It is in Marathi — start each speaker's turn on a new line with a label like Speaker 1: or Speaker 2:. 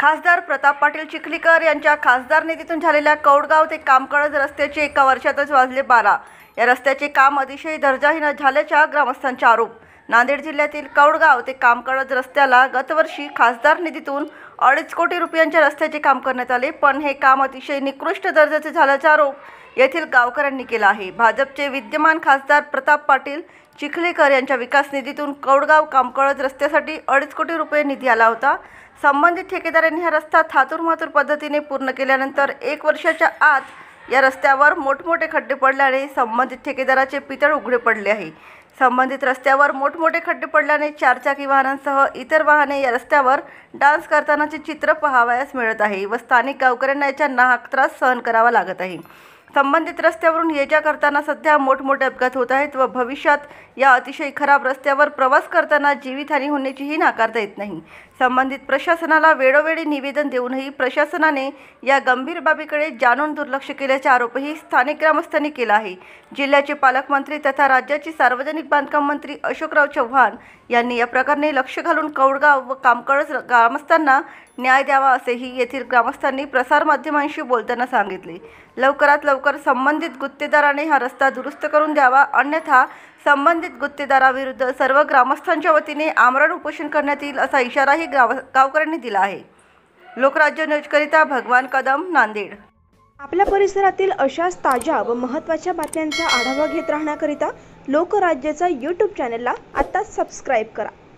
Speaker 1: खासदार प्रताप पाटील चिखलीकर यांच्या खासदार निधीतून झालेल्या कौडगाव ते कामकळज रस्त्याचे एका वर्षातच वाजले बारा या रस्त्याचे काम अतिशय दर्जाहीन झाल्याच्या ग्रामस्थांचा आरोप नांदेड जिल्ह्यातील कौडगाव ते कामकळज रस्त्याला गतवर्षी खासदार निधीतून अडीच कोटी रुपयांच्या रस्त्याचे काम करण्यात आले पण हे काम अतिशय निकृष्ट दर्जाचे झाल्याचा आरोप येथील गावकऱ्यांनी केला आहे भाजपचे विद्यमान खासदार प्रताप पाटील चिखलेकर यांच्या विकास निधीतून कौडगाव कामकळज रस्त्यासाठी अडीच कोटी रुपये निधी आला होता संबंधित ठेकेदारांनी हा रस्ता थातुरमातुर पद्धतीने पूर्ण केल्यानंतर एक वर्षाच्या आत या रस्त्यावर मोठमोठे खड्डे पडल्याने संबंधित ठेकेदाराचे पितळ उघडे पडले आहे संबंधित रस्त्यावर मोठमोठे खड्डे पडल्याने चारचाकी वाहनांसह इतर वाहने या रस्त्यावर डान्स करतानाचे चित्र पहावयास मिळत आहे व स्थानिक गावकऱ्यांना याच्या नाहक त्रास सहन करावा लागत आहे संबंधित रस्त्यावरून ये करताना सध्या मोठमोठे अपघात होत आहेत व भविष्यात या अतिशय खराब रस्त्यावर प्रवास करताना जीवितहानी होण्याचीही नाकारता येत नाही संबंधित प्रशासनाला वेळोवेळी निवेदन देऊनही प्रशासनाने या गंभीर बाबीकडे जाणून दुर्लक्ष केल्याचा आरोपही स्थानिक ग्रामस्थांनी केला आहे जिल्ह्याचे पालकमंत्री तथा राज्याचे सार्वजनिक बांधकाम मंत्री अशोकराव चव्हाण यांनी या प्रकरणी लक्ष घालून कौडगाव व कामकळस ग्रामस्थांना न्याय द्यावा असेही येथील ग्रामस्थांनी प्रसारमाध्यमांशी बोलताना सांगितले लवकरात लवकर संबंधित गुत्तेदाराने हा रस्ता दुरुस्त करून द्यावा अन्यथा संबंधित गुत्तेदाराविरुद्ध सर्व ग्रामस्थांच्या वतीने आमरण उपोषण करण्यात येईल असा इशाराही गाव गावकऱ्यांनी दिला आहे लोकराज्य न्यूजकरिता भगवान कदम नांदेड
Speaker 2: आपल्या परिसरातील अशाच ताज्या व महत्त्वाच्या बातम्यांचा आढावा घेत राहण्याकरिता लोकराज्याचा यूट्यूब चॅनलला आत्ताच सबस्क्राईब करा